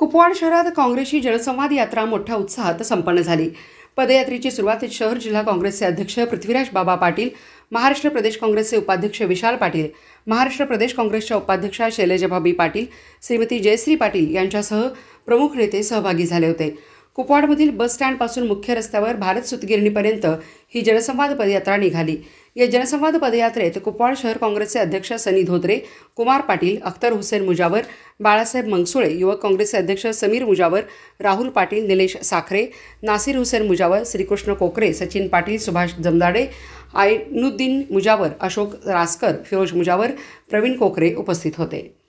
कुपवाड शहरात काँग्रेसची जनसंवाद यात्रा मोठ्या उत्साहात संपन्न झाली पदयात्रेची सुरुवात शहर जिल्हा काँग्रेसचे अध्यक्ष पृथ्वीराज बाबा पाटील महाराष्ट्र प्रदेश काँग्रेसचे उपाध्यक्ष विशाल पाटील महाराष्ट्र प्रदेश काँग्रेसच्या उपाध्यक्षा शैलजाभाबी पाटील श्रीमती जयश्री पाटील यांच्यासह प्रमुख नेते सहभागी झाले होते कुपवाडमधील बस स्टँडपासून मुख्य रस्त्यावर भारत सुतगिरणीपर्यंत ही जनसंवाद पदयात्रा निघाली या जनसंवाद पदयात्रेत कुपवाड शहर काँग्रेसचे अध्यक्ष सनी धोत्रे कुमार पाटील अख्तर हुसेन मुजावर बाळासाहेब मंगसुळे युवक काँग्रेसचे अध्यक्ष समीर मुजावर राहुल पाटील निलेश साखरे नासिर हुसेन मुजावर श्रीकृष्ण कोकरे सचिन पाटील सुभाष जमदाडे आयनुद्दीन मुजावर अशोक रासकर फिरोज मुजावर प्रवीण कोकरे उपस्थित होते